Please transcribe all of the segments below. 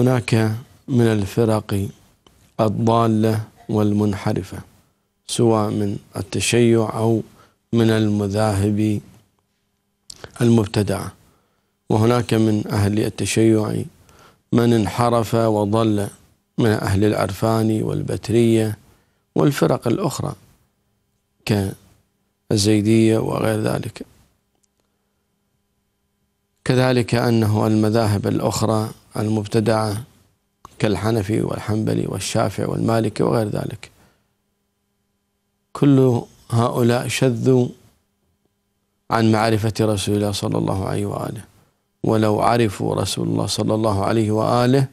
هناك من الفرق الضالة والمنحرفة سواء من التشيع أو من المذاهب المبتدعة وهناك من أهل التشيع من انحرف وضل من أهل العرفان والبترية والفرق الأخرى كالزيدية وغير ذلك كذلك أنه المذاهب الأخرى المبتدعة كالحنفي والحنبلي والشافعي والمالكي وغير ذلك كل هؤلاء شذوا عن معرفة رسول الله صلى الله عليه وآله ولو عرفوا رسول الله صلى الله عليه وآله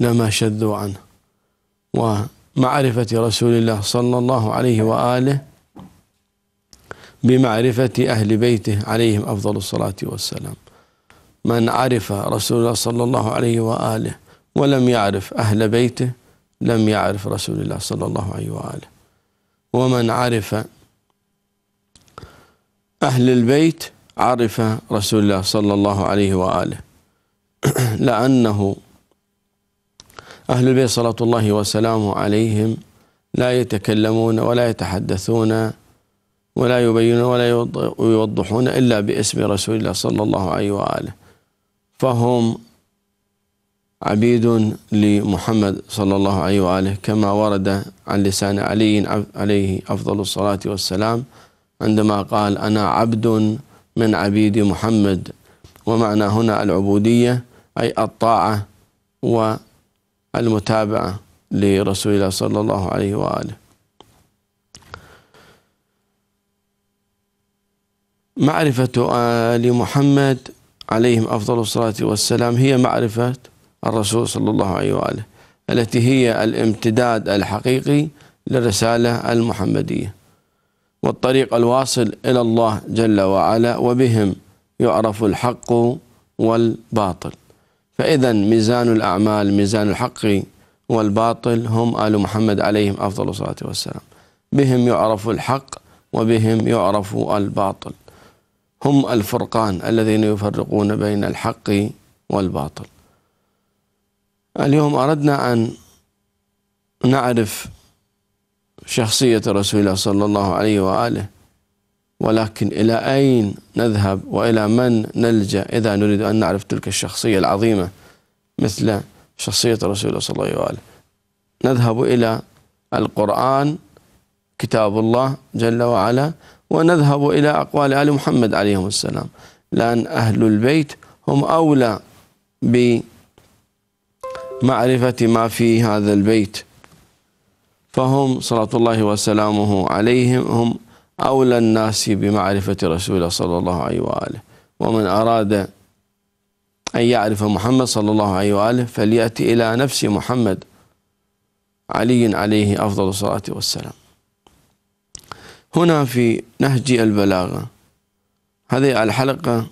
لما شذوا عنه ومعرفة رسول الله صلى الله عليه وآله بمعرفة أهل بيته عليهم أفضل الصلاة والسلام من عرف رسول الله صلى الله عليه وآله ولم يعرف أهل بيته لم يعرف رسول الله صلى الله عليه وآله ومن عرف أهل البيت عرف رسول الله صلى الله عليه وآله لأنه أهل البيت صلوات الله وسلامه عليهم لا يتكلمون ولا يتحدثون ولا يبينون ولا يوضحون إلا باسم رسول الله صلى الله عليه وآله فهم عبيد لمحمد صلى الله عليه وآله كما ورد عن لسان علي عليه أفضل الصلاة والسلام عندما قال أنا عبد من عبيد محمد ومعنى هنا العبودية أي الطاعة والمتابعة لرسول الله صلى الله عليه وآله معرفة آل محمد عليهم أفضل الصلاة والسلام هي معرفة الرسول صلى الله عليه وآله التي هي الامتداد الحقيقي للرسالة المحمدية والطريق الواصل إلى الله جل وعلا وبهم يعرف الحق والباطل فإذا ميزان الأعمال ميزان الحق والباطل هم آل محمد عليهم أفضل الصلاة والسلام بهم يعرف الحق وبهم يعرف الباطل هم الفرقان الذين يفرقون بين الحق والباطل اليوم أردنا أن نعرف شخصية رسول الله صلى الله عليه وآله ولكن إلى أين نذهب وإلى من نلجأ إذا نريد أن نعرف تلك الشخصية العظيمة مثل شخصية رسول الله صلى الله عليه وآله نذهب إلى القرآن كتاب الله جل وعلا ونذهب إلى أقوال آل محمد عليهم السلام لأن أهل البيت هم أولى بمعرفة ما في هذا البيت فهم صلاة الله وسلامه عليهم هم أولى الناس بمعرفة رسوله صلى الله عليه وآله ومن أراد أن يعرف محمد صلى الله عليه وآله فليأتي إلى نفس محمد علي عليه أفضل الصلاة والسلام هنا في نهج البلاغة هذه الحلقة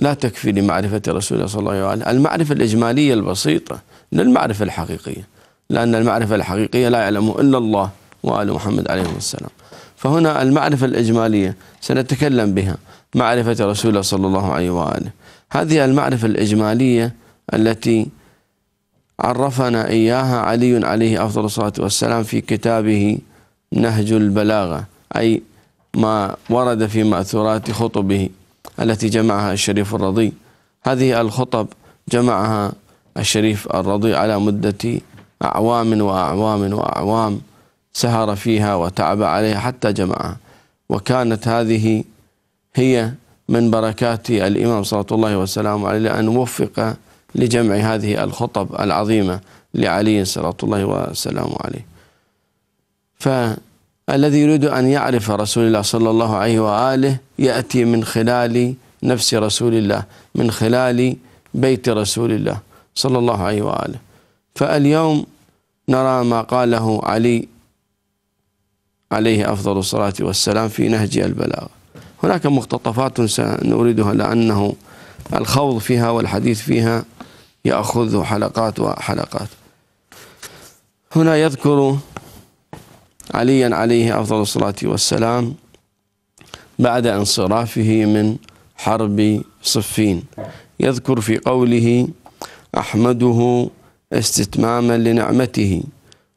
لا تكفي لمعرفة رسول الله صلى الله عليه وسلم المعرفة الإجمالية البسيطة لا المعرفة الحقيقية لأن المعرفة الحقيقية لا يعلم إلا الله وآل محمد عليهم السلام فهنا المعرفة الإجمالية سنتكلم بها معرفة رسول الله صلى الله عليه وآله هذه المعرفة الإجمالية التي عرفنا إياها علي عليه أفضل الصلاة والسلام في كتابه نهج البلاغة أي ما ورد في مأثورات خطبه التي جمعها الشريف الرضي هذه الخطب جمعها الشريف الرضي على مدة أعوام وأعوام وأعوام سهر فيها وتعب عليها حتى جمعها وكانت هذه هي من بركات الإمام صلى الله عليه عليه أن وفق لجمع هذه الخطب العظيمة لعلي صلى الله وسلم عليه ف الذي يريد أن يعرف رسول الله صلى الله عليه وآله يأتي من خلال نفس رسول الله من خلال بيت رسول الله صلى الله عليه وآله فاليوم نرى ما قاله علي عليه أفضل الصلاة والسلام في نهج البلاغة هناك مقتطفات سنريدها لأنه الخوض فيها والحديث فيها يأخذ حلقات وحلقات هنا يذكر عليا عليه أفضل الصلاة والسلام بعد انصرافه من حرب صفين يذكر في قوله أحمده استتماما لنعمته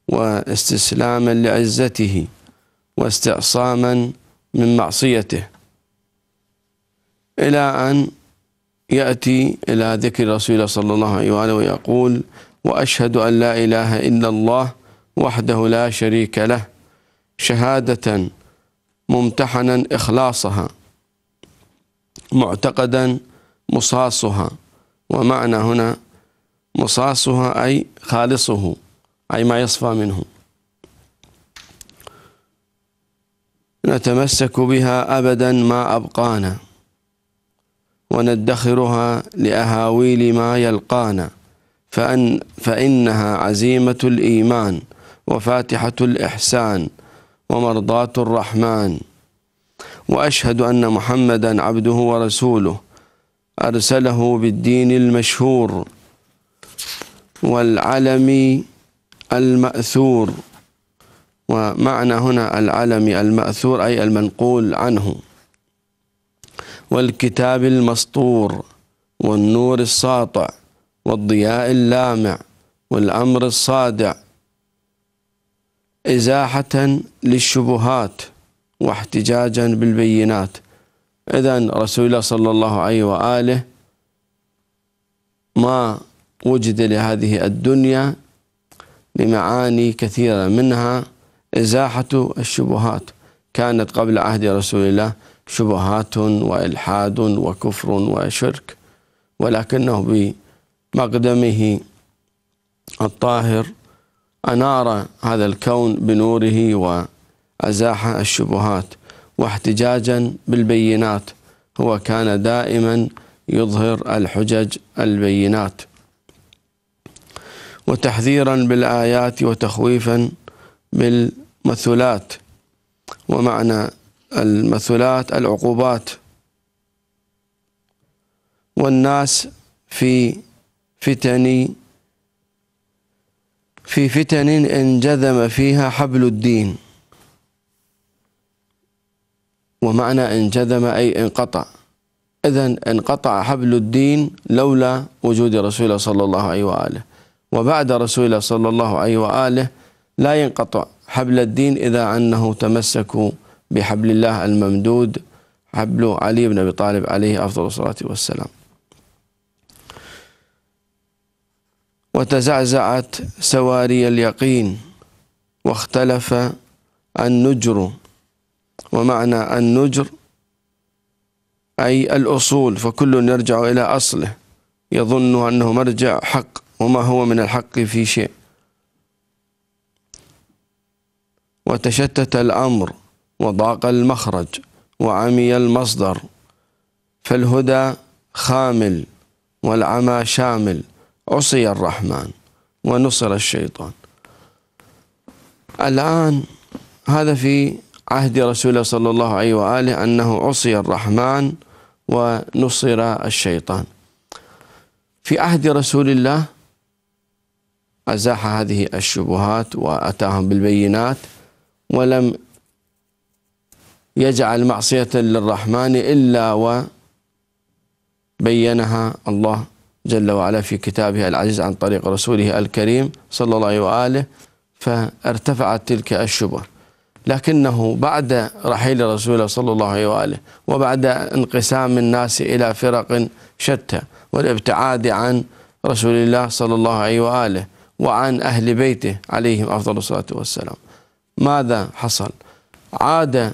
واستسلاما لعزته واستعصاما من معصيته إلى أن يأتي إلى ذكر رسول صلى الله عليه وآله ويقول وأشهد أن لا إله إلا الله وحده لا شريك له شهادة ممتحنا إخلاصها معتقدا مصاصها ومعنى هنا مصاصها أي خالصه أي ما يصفى منه نتمسك بها أبدا ما أبقانا وندخرها لأهاويل ما يلقانا فأن فإنها عزيمة الإيمان وفاتحة الإحسان ومرضاة الرحمن وأشهد أن محمدا عبده ورسوله أرسله بالدين المشهور والعلم المأثور ومعنى هنا العلم المأثور أي المنقول عنه والكتاب المسطور والنور الساطع والضياء اللامع والأمر الصادع إزاحة للشبهات واحتجاجا بالبينات إذا رسول الله صلى الله عليه وآله ما وجد لهذه الدنيا لمعاني كثيرة منها إزاحة الشبهات كانت قبل عهد رسول الله شبهات وإلحاد وكفر وشرك ولكنه بمقدمه الطاهر أنار هذا الكون بنوره وأزاح الشبهات واحتجاجا بالبينات هو كان دائما يظهر الحجج البينات وتحذيرا بالآيات وتخويفا بالمثلات ومعنى المثلات العقوبات والناس في فتن في فتن انجذم فيها حبل الدين ومعنى انجذم أي انقطع إذا انقطع حبل الدين لولا وجود رسول الله صلى الله عليه وآله وبعد رسول الله صلى الله عليه وآله لا ينقطع حبل الدين إذا أنه تمسكوا بحبل الله الممدود حبل علي بن أبي طالب عليه أفضل الصلاة والسلام وتزعزعت سواري اليقين واختلف النجر ومعنى النجر أي الأصول فكل يرجع إلى أصله يظن أنه مرجع حق وما هو من الحق في شيء وتشتت الأمر وضاق المخرج وعمي المصدر فالهدى خامل والعمى شامل عصي الرحمن ونصر الشيطان الآن هذا في عهد رسول الله صلى الله عليه وآله أنه عصي الرحمن ونصر الشيطان في عهد رسول الله أزاح هذه الشبهات وأتاهم بالبينات ولم يجعل معصية للرحمن إلا وبينها الله جل وعلا في كتابه العزيز عن طريق رسوله الكريم صلى الله عليه وآله فارتفعت تلك الشبه لكنه بعد رحيل رسوله صلى الله عليه وآله وبعد انقسام الناس إلى فرق شتى والابتعاد عن رسول الله صلى الله عليه وآله وعن أهل بيته عليهم أفضل الصلاة والسلام ماذا حصل عاد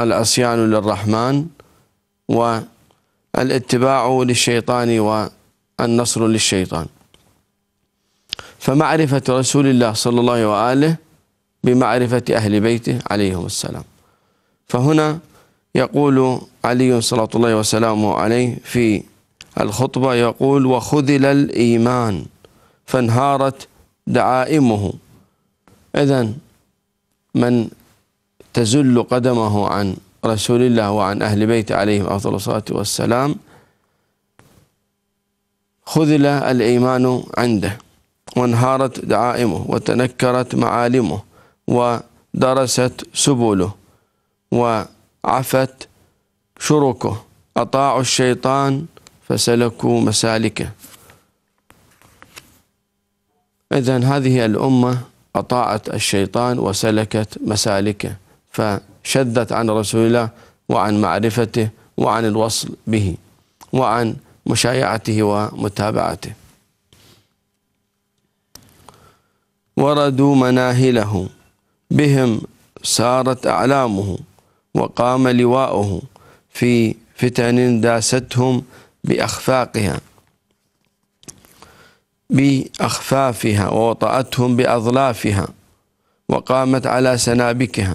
العصيان للرحمن و الاتباع للشيطان والنصر للشيطان فمعرفة رسول الله صلى الله وآله بمعرفة أهل بيته عليهم السلام فهنا يقول علي صلى الله وسلامه عليه في الخطبة يقول وخذل الإيمان فانهارت دعائمه إذا من تزل قدمه عن رسول الله وعن أهل بيت عليهم أفضل الصلاة والسلام خذل الإيمان عنده وانهارت دعائمه وتنكرت معالمه ودرست سبله وعفت شركه أطاعوا الشيطان فسلكوا مسالكه إذا هذه الأمة أطاعت الشيطان وسلكت مسالكه ف شذت عن رسول الله وعن معرفته وعن الوصل به وعن مشايعته ومتابعته وردوا مناهله بهم سارت أعلامه وقام لواؤه في فتن داستهم بأخفاقها بأخفافها ووطأتهم بأظلافها وقامت على سنابكها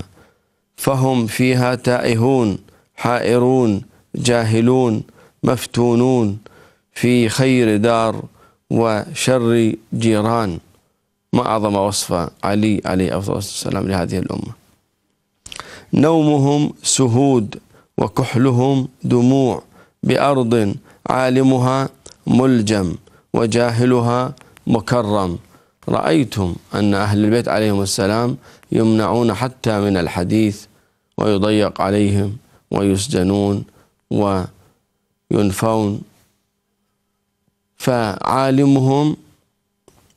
فهم فيها تائهون حائرون جاهلون مفتونون في خير دار وشر جيران ما أعظم وصف علي عليه أفضل السلام لهذه الأمة نومهم سهود وكحلهم دموع بأرض عالمها ملجم وجاهلها مكرم رأيتم أن أهل البيت عليهم السلام يمنعون حتى من الحديث ويضيق عليهم ويسجنون وينفون فعالمهم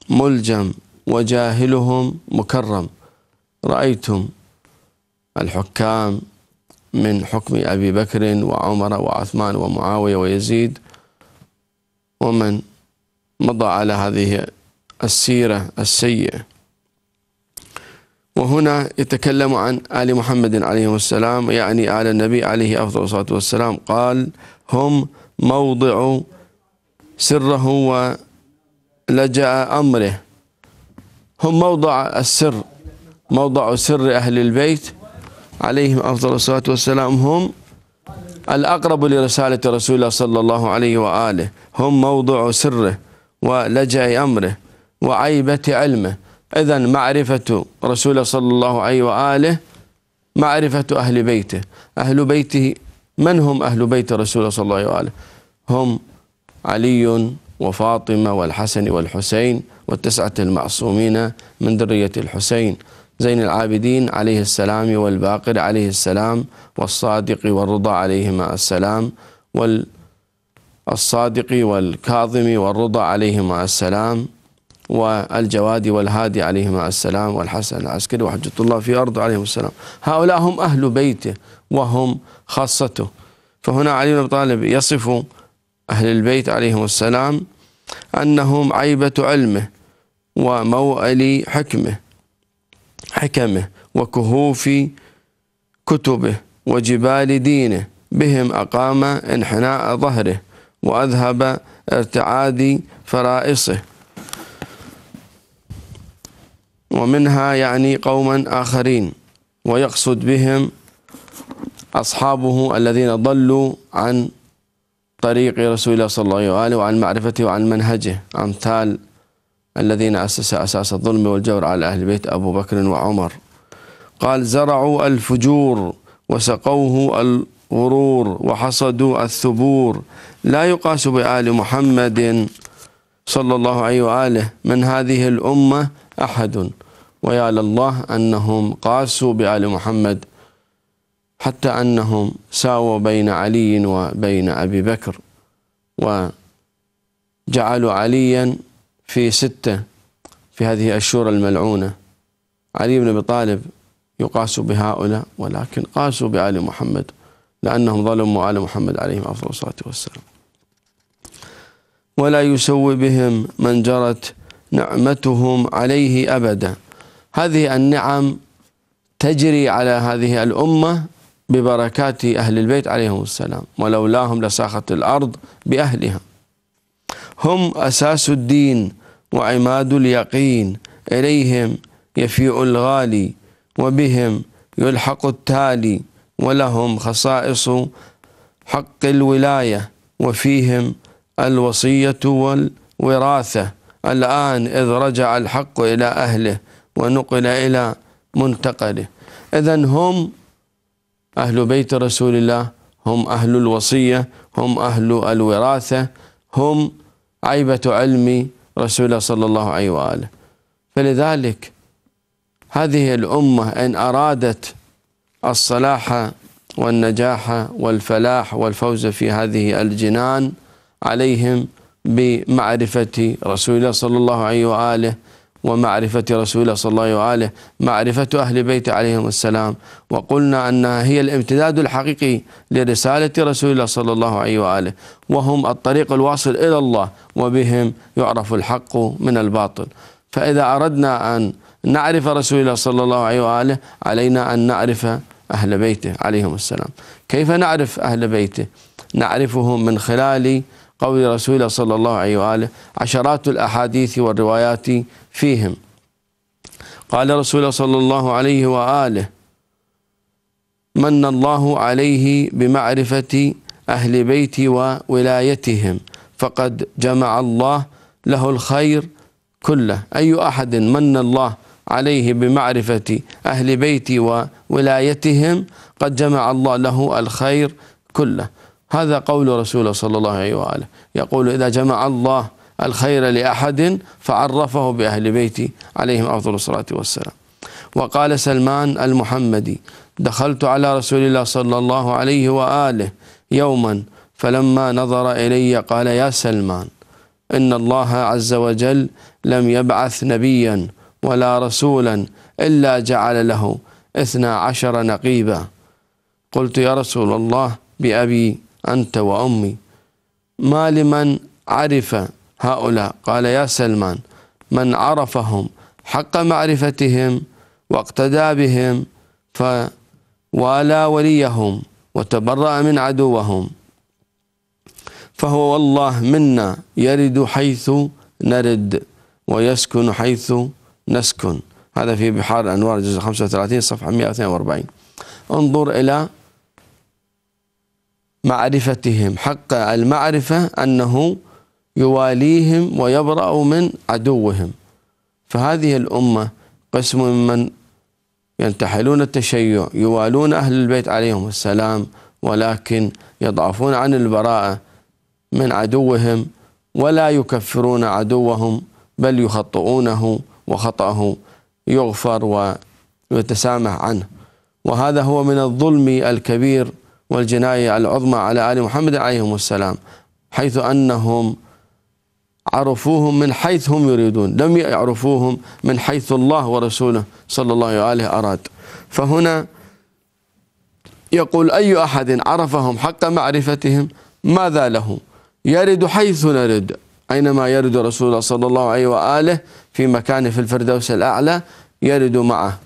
ملجم وجاهلهم مكرم رأيتم الحكام من حكم أبي بكر وعمر وعثمان ومعاوية ويزيد ومن مضى على هذه السيرة السيئة وهنا يتكلم عن آل محمد عليه السلام يعني آل النبي عليه أفضل الصلاة والسلام قال هم موضع سره ولجأ أمره هم موضع السر موضع سر أهل البيت عليهم أفضل الصلاة والسلام هم الأقرب لرسالة رسول الله صلى الله عليه وآله هم موضع سره ولجأ أمره وعيبة علمه إذا معرفة رسول صلى الله عليه وآله معرفة أهل بيته أهل بيته من هم أهل بيت رسول صلى الله عليه وآله هم علي وفاطمة والحسن والحسين والتسعة المعصومين من ذرية الحسين زين العابدين عليه السلام والباقر عليه السلام والصادق والرضا عليهما السلام والصادق والكاظم والرضا عليهما السلام والجواد والهادي عليهما السلام والحسن العسكري وحجة الله في أرضه عليهم السلام هؤلاء هم أهل بيته وهم خاصته فهنا علي بن أبي طالب يصف أهل البيت عليهم السلام أنهم عيبة علمه وموئل حكمه حكمه وكهوف كتبه وجبال دينه بهم أقام انحناء ظهره وأذهب ارتعاد فرائصه ومنها يعني قوما آخرين ويقصد بهم أصحابه الذين ضلوا عن طريق رسول الله صلى الله عليه وآله وعن معرفته وعن منهجه أمثال الذين أسس أساس الظلم والجور على أهل البيت أبو بكر وعمر قال زرعوا الفجور وسقوه الغرور وحصدوا الثبور لا يقاس بآل محمد صلى الله عليه وآله من هذه الأمة أحد ويا لله أنهم قاسوا بآل محمد حتى أنهم ساووا بين علي وبين أبي بكر وجعلوا عليا في ستة في هذه الشورى الملعونة علي بن أبي طالب يقاس بهؤلاء ولكن قاسوا بآل محمد لأنهم ظلموا آل محمد عليهم أفضل الصلاة والسلام ولا يسوي بهم من جرت نعمتهم عليه أبدا هذه النعم تجري على هذه الأمة ببركات أهل البيت عليهم السلام ولولاهم لساخت الأرض بأهلها هم أساس الدين وعماد اليقين إليهم يفيء الغالي وبهم يلحق التالي ولهم خصائص حق الولاية وفيهم الوصية والوراثة الآن إذ رجع الحق إلى أهله ونقل إلى منتقله إذا هم أهل بيت رسول الله هم أهل الوصية هم أهل الوراثة هم عيبة علم رسول الله صلى الله عليه وآله فلذلك هذه الأمة إن أرادت الصلاح والنجاح والفلاح والفوز في هذه الجنان عليهم بمعرفة رسول الله صلى الله عليه وآله ومعرفة رسول الله صلى الله عليه وآله معرفة أهل بيت عليهم السلام وقلنا أنها هي الامتداد الحقيقي لرسالة رسول الله صلى الله عليه وآله وهم الطريق الواصل إلى الله وبهم يعرف الحق من الباطل فإذا أردنا أن نعرف رسول الله صلى الله عليه وآله علينا أن نعرف أهل بيته عليهم السلام كيف نعرف أهل بيته نعرفهم من خلال قول رسول صلى الله عليه وآله عشرات الأحاديث والروايات فيهم قال رسول صلى الله عليه وآله من الله عليه بمعرفة أهل بيتي وولايتهم فقد جمع الله له الخير كله أي أحد من الله عليه بمعرفة أهل بيتي وولايتهم قد جمع الله له الخير كله هذا قول رسول صلى الله عليه وآله يقول إذا جمع الله الخير لأحد فعرفه بأهل بيتي عليهم أفضل الصلاة والسلام وقال سلمان المحمدي دخلت على رسول الله صلى الله عليه وآله يوما فلما نظر إلي قال يا سلمان إن الله عز وجل لم يبعث نبيا ولا رسولا إلا جعل له اثنا عشر نقيبا قلت يا رسول الله بأبي أنت وأمي ما لمن عرف هؤلاء قال يا سلمان من عرفهم حق معرفتهم واقتدى بهم فوالى وليهم وتبرأ من عدوهم فهو والله منا يرد حيث نرد ويسكن حيث نسكن هذا في بحار الأنوار جزء 35 صفحة 142 انظر إلى معرفتهم حق المعرفة أنه يواليهم ويبرأ من عدوهم فهذه الأمة قسم من ينتحلون التشيع يوالون أهل البيت عليهم السلام ولكن يضعفون عن البراءة من عدوهم ولا يكفرون عدوهم بل يخطئونه وخطأه يغفر ويتسامح عنه وهذا هو من الظلم الكبير والجناية العظمى على آل محمد عليهم السلام حيث أنهم عرفوهم من حيث هم يريدون لم يعرفوهم من حيث الله ورسوله صلى الله عليه أراد فهنا يقول أي أحد عرفهم حق معرفتهم ماذا له يرد حيث نرد أينما يرد رسول الله صلى الله عليه وآله في مكانه في الفردوس الأعلى يرد معه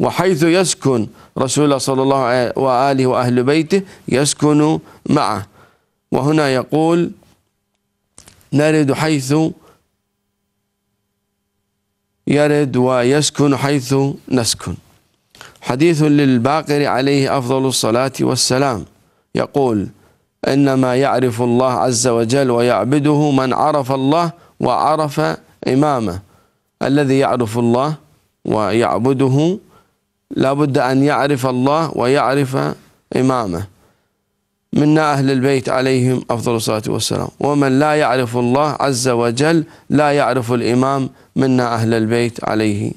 وحيث يسكن رسول الله صلى الله وآله وأهل بيته يسكن معه وهنا يقول نرد حيث يرد ويسكن حيث نسكن حديث للباقر عليه أفضل الصلاة والسلام يقول إنما يعرف الله عز وجل ويعبده من عرف الله وعرف إمامه الذي يعرف الله ويعبده لابد أن يعرف الله ويعرف إمامه منا أهل البيت عليهم أفضل الصلاة والسلام ومن لا يعرف الله عز وجل لا يعرف الإمام منا أهل البيت عليه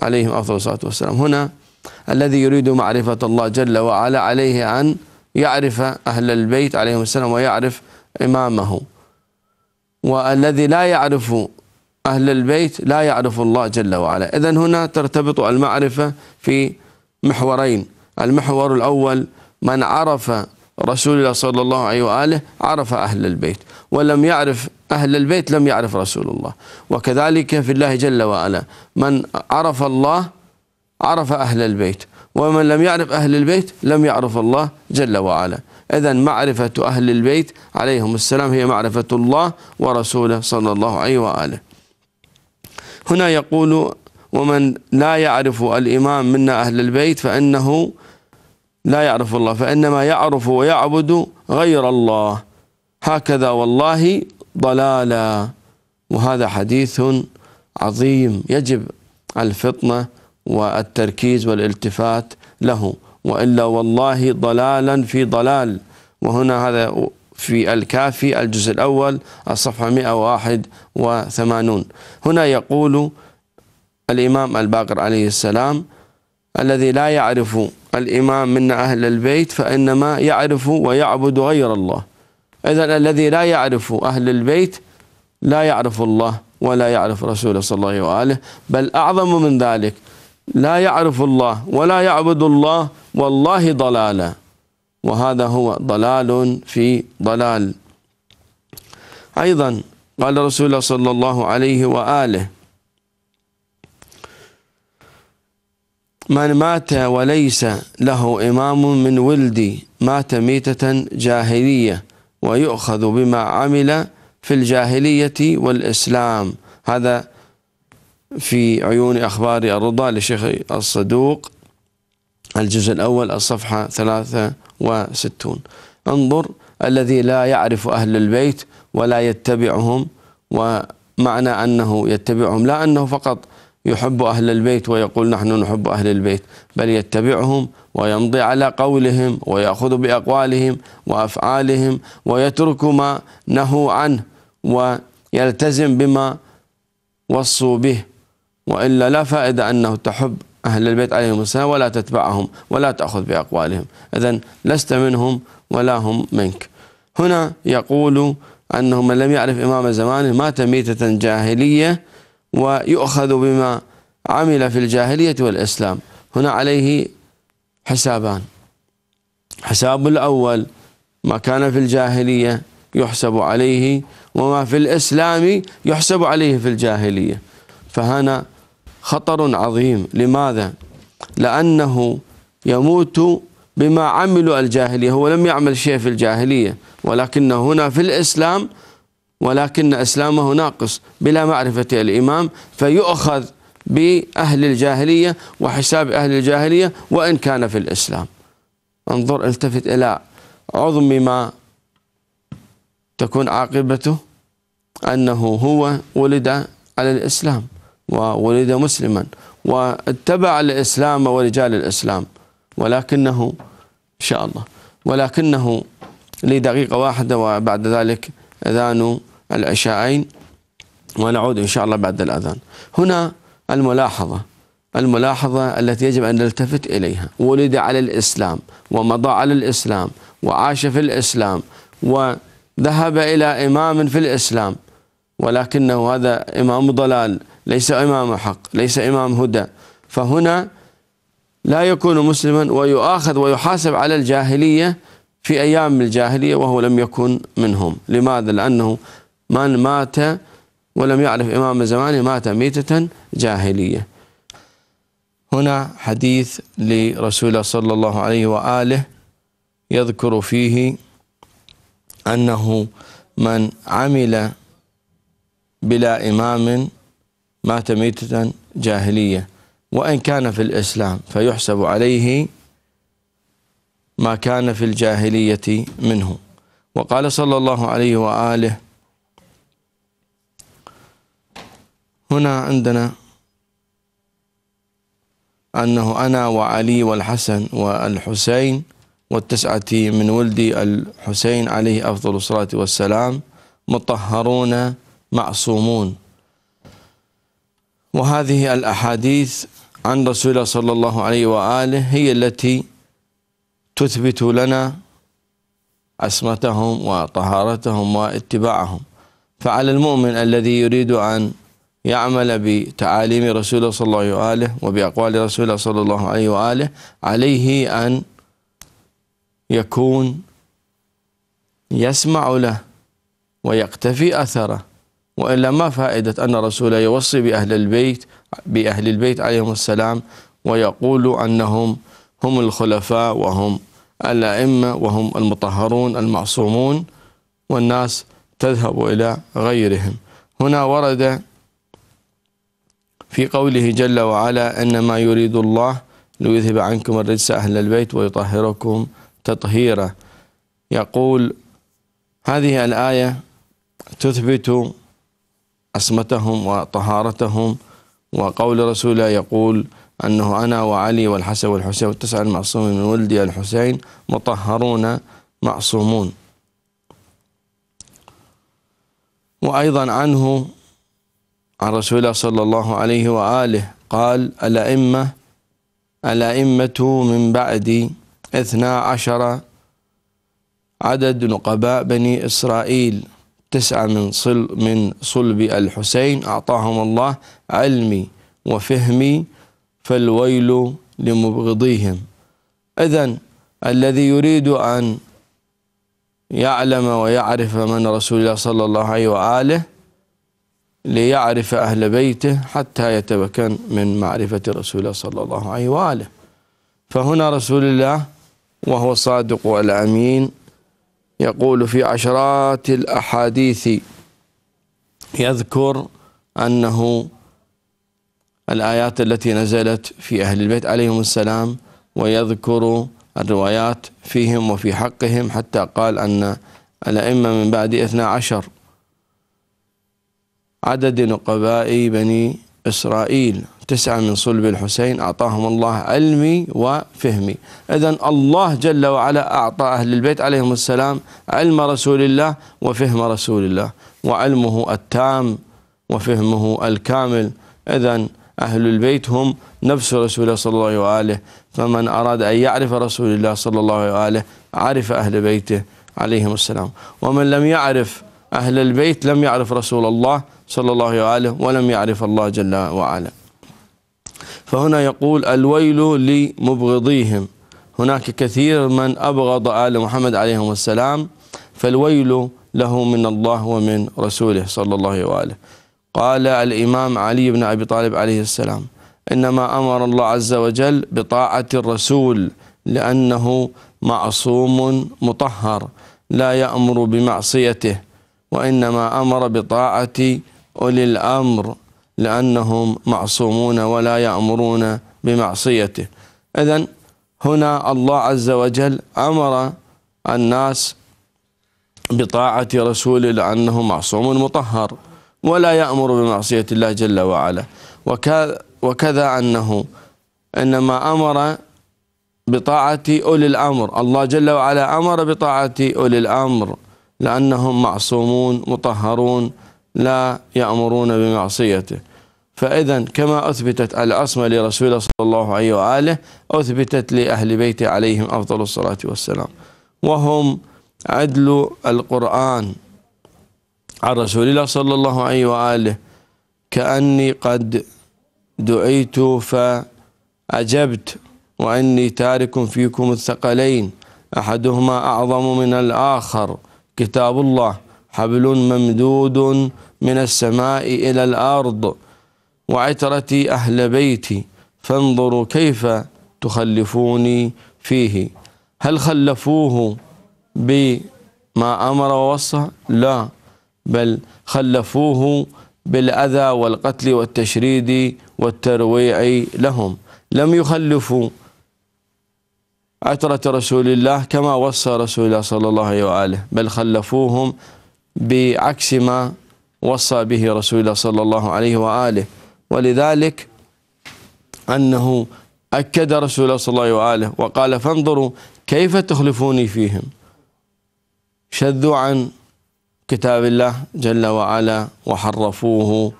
عليهم أفضل الصلاة والسلام هنا الذي يريد معرفة الله جل وعلا عليه أن يعرف أهل البيت عليهم السلام ويعرف إمامه والذي لا يعرف أهل البيت لا يعرف الله جل وعلا إذا هنا ترتبط المعرفة في محورين المحور الأول من عرف رسول الله صلى الله عليه وآله عرف أهل البيت ولم يعرف أهل البيت لم يعرف رسول الله وكذلك في الله جل وعلا من عرف الله عرف أهل البيت ومن لم يعرف أهل البيت لم يعرف الله جل وعلا إذا معرفة أهل البيت عليهم السلام هي معرفة الله ورسوله صلى الله عليه وآله هنا يقول ومن لا يعرف الإمام منا أهل البيت فإنه لا يعرف الله فإنما يعرف ويعبد غير الله هكذا والله ضلالا وهذا حديث عظيم يجب الفطنة والتركيز والالتفات له وإلا والله ضلالا في ضلال وهنا هذا في الكافي الجزء الأول الصفحة 181 هنا يقول الإمام الباقر عليه السلام الذي لا يعرف الإمام من أهل البيت فإنما يعرف ويعبد غير الله إذا الذي لا يعرف أهل البيت لا يعرف الله ولا يعرف رسوله صلى الله عليه وآله بل أعظم من ذلك لا يعرف الله ولا يعبد الله والله ضلاله وهذا هو ضلال في ضلال أيضا قال رسول الله صلى الله عليه وآله من مات وليس له إمام من ولدي مات ميتة جاهلية ويؤخذ بما عمل في الجاهلية والإسلام هذا في عيون أخبار الرضا لشيخ الصدوق الجزء الأول الصفحة ثلاثة وستون انظر الذي لا يعرف أهل البيت ولا يتبعهم ومعنى أنه يتبعهم لا أنه فقط يحب أهل البيت ويقول نحن نحب أهل البيت بل يتبعهم ويمضي على قولهم ويأخذ بأقوالهم وأفعالهم ويترك ما نهوا عنه ويلتزم بما وصوا به وإلا لا فائدة أنه تحب أهل البيت عليهم السلام ولا تتبعهم ولا تأخذ بأقوالهم إذا لست منهم ولا هم منك هنا يقول أنه من لم يعرف إمام زمانه مات ميتة جاهلية ويؤخذ بما عمل في الجاهلية والإسلام هنا عليه حسابان حساب الأول ما كان في الجاهلية يحسب عليه وما في الإسلام يحسب عليه في الجاهلية فهنا خطر عظيم لماذا؟ لأنه يموت بما عملوا الجاهلية هو لم يعمل شيء في الجاهلية ولكن هنا في الإسلام ولكن إسلامه ناقص بلا معرفة الإمام فيؤخذ بأهل الجاهلية وحساب أهل الجاهلية وإن كان في الإسلام انظر التفت إلى عظم ما تكون عاقبته أنه هو ولد على الإسلام وولد مسلما واتبع الإسلام ورجال الإسلام ولكنه إن شاء الله ولكنه لدقيقة واحدة وبعد ذلك أذان العشاءين ونعود إن شاء الله بعد الأذان هنا الملاحظة الملاحظة التي يجب أن نلتفت إليها ولد على الإسلام ومضى على الإسلام وعاش في الإسلام وذهب إلى إمام في الإسلام ولكنه هذا إمام ضلال ليس إمام حق ليس إمام هدى فهنا لا يكون مسلما ويؤاخذ ويحاسب على الجاهلية في أيام الجاهلية وهو لم يكن منهم لماذا؟ لأنه من مات ولم يعرف إمام زمانه مات ميتة جاهلية هنا حديث لرسول صلى الله عليه وآله يذكر فيه أنه من عمل بلا إمام مات ميتة جاهلية وإن كان في الإسلام فيحسب عليه ما كان في الجاهلية منه وقال صلى الله عليه وآله هنا عندنا أنه أنا وعلي والحسن والحسين والتسعة من ولدي الحسين عليه أفضل الصلاة والسلام مطهرون معصومون وهذه الأحاديث عن رسول الله صلى الله عليه وآله هي التي تثبت لنا عصمتهم وطهارتهم واتباعهم فعلى المؤمن الذي يريد أن يعمل بتعاليم رسول الله صلى الله عليه وآله وبأقوال رسول الله صلى الله عليه وآله عليه أن يكون يسمع له ويقتفي أثره وإلا ما فائدة أن الرسول يوصي بأهل البيت بأهل البيت عليهم السلام ويقول أنهم هم الخلفاء وهم الأئمة وهم المطهرون المعصومون والناس تذهب إلى غيرهم هنا ورد في قوله جل وعلا إنما يريد الله ليذهب عنكم الرجس أهل البيت ويطهركم تطهيرا يقول هذه الآية تثبت عصمتهم وطهارتهم وقول رسول الله يقول أنه أنا وعلي والحسن والحسين والتسعة المعصومين من ولدي الحسين مطهرون معصومون وأيضا عنه عن رسول الله صلى الله عليه وآله قال الأئمة الأئمة من بعدي اثنا عشر عدد نقباء بني إسرائيل تسعة من صل من صلب الحسين أعطاهم الله علمي وفهمي فالويل لمبغضيهم إذا الذي يريد أن يعلم ويعرف من رسول الله صلى الله عليه وآله ليعرف أهل بيته حتى يتمكن من معرفة رسول الله صلى الله عليه وآله فهنا رسول الله وهو الصادق الأمين يقول في عشرات الأحاديث يذكر أنه الآيات التي نزلت في أهل البيت عليهم السلام ويذكر الروايات فيهم وفي حقهم حتى قال أن الأئمة من بعد اثنا عشر عدد نقباء بني إسرائيل تسعة من صلب الحسين أعطاهم الله علمي وفهمي إذا الله جل وعلا أعطى أهل البيت عليهم السلام علم رسول الله وفهم رسول الله وعلمه التام وفهمه الكامل إذا أهل البيت هم نفس رسول الله صلى الله عليه وآله فمن أراد أن يعرف رسول الله صلى الله عليه وآله عرف أهل بيته عليهم السلام ومن لم يعرف أهل البيت لم يعرف رسول الله صلى الله عليه وآله ولم يعرف الله جل وعلا فهنا يقول الويل لمبغضيهم هناك كثير من أبغض آل محمد عليهم السلام فالويل له من الله ومن رسوله صلى الله وآله قال الإمام علي بن أبي طالب عليه السلام إنما أمر الله عز وجل بطاعة الرسول لأنه معصوم مطهر لا يأمر بمعصيته وإنما أمر بطاعة أولي الأمر لأنهم معصومون ولا يأمرون بمعصيته إذا هنا الله عز وجل أمر الناس بطاعة رسوله لأنه معصوم مطهر ولا يأمر بمعصية الله جل وعلا وكذا أنه إنما أمر بطاعة أولي الأمر الله جل وعلا أمر بطاعة أولي الأمر لأنهم معصومون مطهرون لا يأمرون بمعصيته فإذا كما أثبتت العصمة لرسول الله صلى الله عليه وآله أثبتت لأهل بيته عليهم أفضل الصلاة والسلام وهم عدل القرآن عن رسول الله صلى الله عليه وآله كأني قد دعيت فأجبت وأني تارك فيكم الثقلين أحدهما أعظم من الآخر كتاب الله حبل ممدود من السماء إلى الأرض وعترتي أهل بيتي فانظروا كيف تخلفوني فيه هل خلفوه بما أمر ووصى لا بل خلفوه بالأذى والقتل والتشريد والترويع لهم لم يخلفوا عترة رسول الله كما وصى رسول الله صلى الله عليه وآله بل خلفوهم بعكس ما وصى به رسول الله صلى الله عليه وآله ولذلك أنه أكد رسول الله صلى الله عليه وآله وقال فانظروا كيف تخلفوني فيهم شذوا عن كتاب الله جل وعلا وحرفوه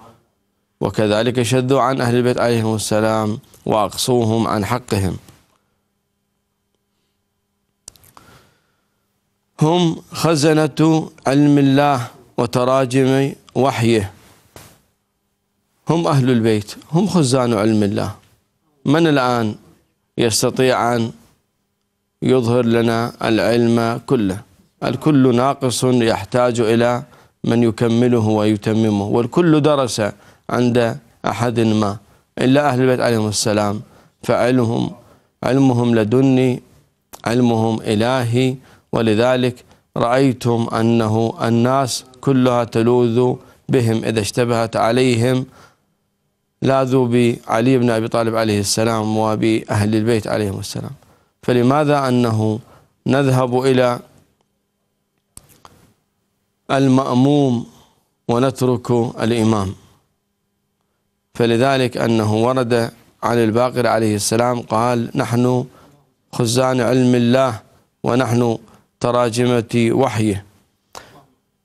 وكذلك شذوا عن أهل البيت عليهم السلام وأقصوهم عن حقهم هم خزنة علم الله وتراجم وحيه هم أهل البيت هم خزان علم الله من الآن يستطيع أن يظهر لنا العلم كله الكل ناقص يحتاج إلى من يكمله ويتممه والكل درس عند أحد ما إلا أهل البيت عليهم السلام فعلهم علمهم لدني علمهم إلهي ولذلك رأيتم أنه الناس كلها تلوذ بهم إذا اشتبهت عليهم لاذوا بعلي بن أبي طالب عليه السلام وبأهل البيت عليهم السلام فلماذا أنه نذهب إلى المأموم ونترك الإمام فلذلك أنه ورد عن الباقر عليه السلام قال نحن خزان علم الله ونحن تراجمة وحيه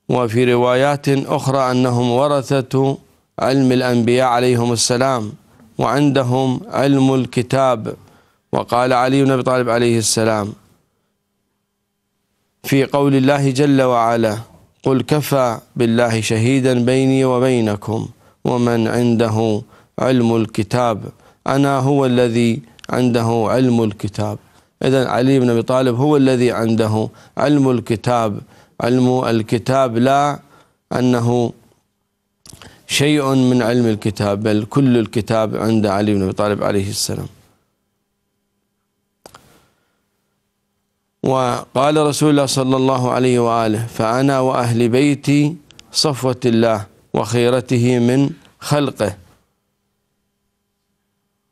وفي روايات أخرى أنهم ورثة علم الأنبياء عليهم السلام وعندهم علم الكتاب وقال علي بن أبي طالب عليه السلام في قول الله جل وعلا قل كفى بالله شهيدا بيني وبينكم ومن عنده علم الكتاب أنا هو الذي عنده علم الكتاب إذا علي بن أبي طالب هو الذي عنده علم الكتاب علم الكتاب لا أنه شيء من علم الكتاب بل كل الكتاب عند علي بن ابي طالب عليه السلام وقال رسول الله صلى الله عليه واله فانا واهل بيتي صفوه الله وخيرته من خلقه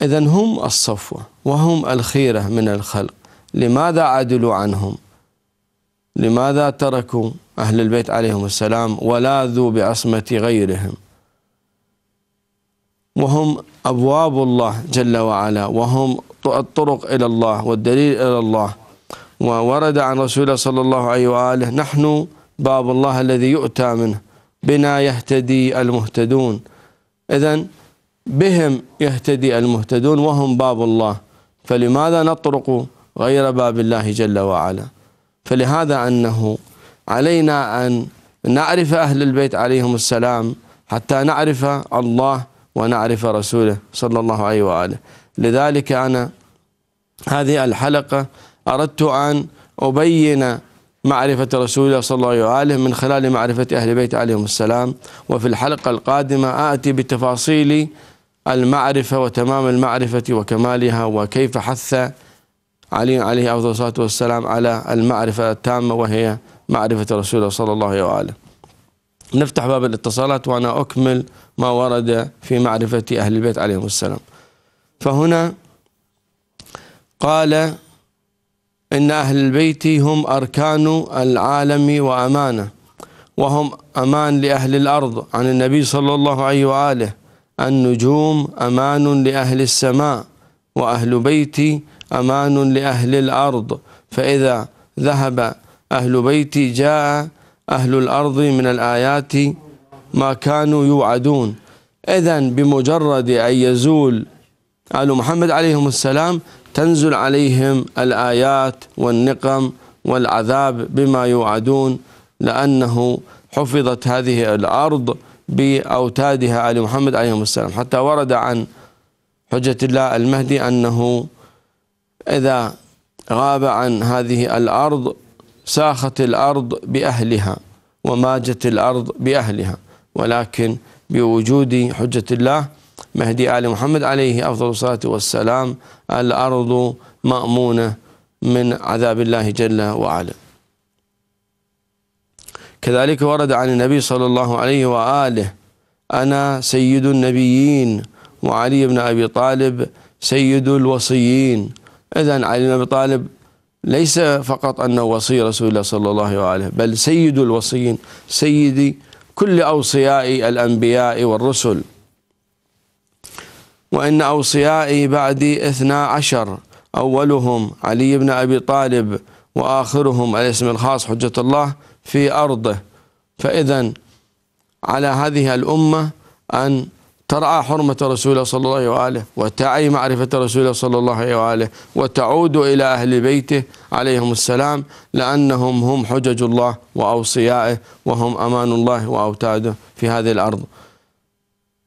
اذا هم الصفوه وهم الخيره من الخلق لماذا عدلوا عنهم لماذا تركوا أهل البيت عليهم السلام ولاذوا بعصمة غيرهم وهم أبواب الله جل وعلا وهم الطرق إلى الله والدليل إلى الله وورد عن رسول الله صلى الله عليه وآله نحن باب الله الذي يؤتى منه بنا يهتدي المهتدون إذا بهم يهتدي المهتدون وهم باب الله فلماذا نطرق غير باب الله جل وعلا فلهذا أنه علينا أن نعرف أهل البيت عليهم السلام حتى نعرف الله ونعرف رسوله صلى الله عليه وآله لذلك أنا هذه الحلقة أردت أن أبين معرفة رسول الله صلى الله عليه وآله من خلال معرفة أهل بيت عليهم السلام وفي الحلقة القادمة آتي بتفاصيل المعرفة وتمام المعرفة وكمالها وكيف حث علي عليه أفضل الصلاة والسلام على المعرفة التامة وهي معرفة رسول الله صلى الله عليه وآله نفتح باب الاتصالات وأنا أكمل ما ورد في معرفة أهل البيت عليهم السلام فهنا قال إن أهل البيت هم أركان العالم وأمانة وهم أمان لأهل الأرض عن النبي صلى الله عليه وآله النجوم أمان لأهل السماء وأهل بيتي أمان لأهل الأرض فإذا ذهب أهل بيتي جاء أهل الأرض من الآيات ما كانوا يوعدون إذا بمجرد أن يزول آل محمد عليهم السلام تنزل عليهم الآيات والنقم والعذاب بما يوعدون لأنه حفظت هذه الأرض بأوتادها آل محمد عليهم السلام حتى ورد عن حجة الله المهدي أنه إذا غاب عن هذه الأرض ساخت الأرض بأهلها وماجت الأرض بأهلها ولكن بوجود حجة الله مهدي آل محمد عليه أفضل الصلاة والسلام الأرض مأمونة من عذاب الله جل وعلا كذلك ورد عن النبي صلى الله عليه وآله أنا سيد النبيين وعلي بن أبي طالب سيد الوصيين إذا علي بن أبي طالب ليس فقط أنه وصي رسول الله صلى الله عليه وآله بل سيد الوصيين سيدي كل أوصياء الأنبياء والرسل وإن أوصيائي بعدي اثنا عشر أولهم علي بن أبي طالب وآخرهم الاسم الخاص حجة الله في أرضه فإذا على هذه الأمة أن ترعى حرمة الله صلى الله عليه وآله وتعي معرفة الله صلى الله عليه وآله وتعود إلى أهل بيته عليهم السلام لأنهم هم حجج الله وأوصيائه وهم أمان الله وأوتاده في هذه الأرض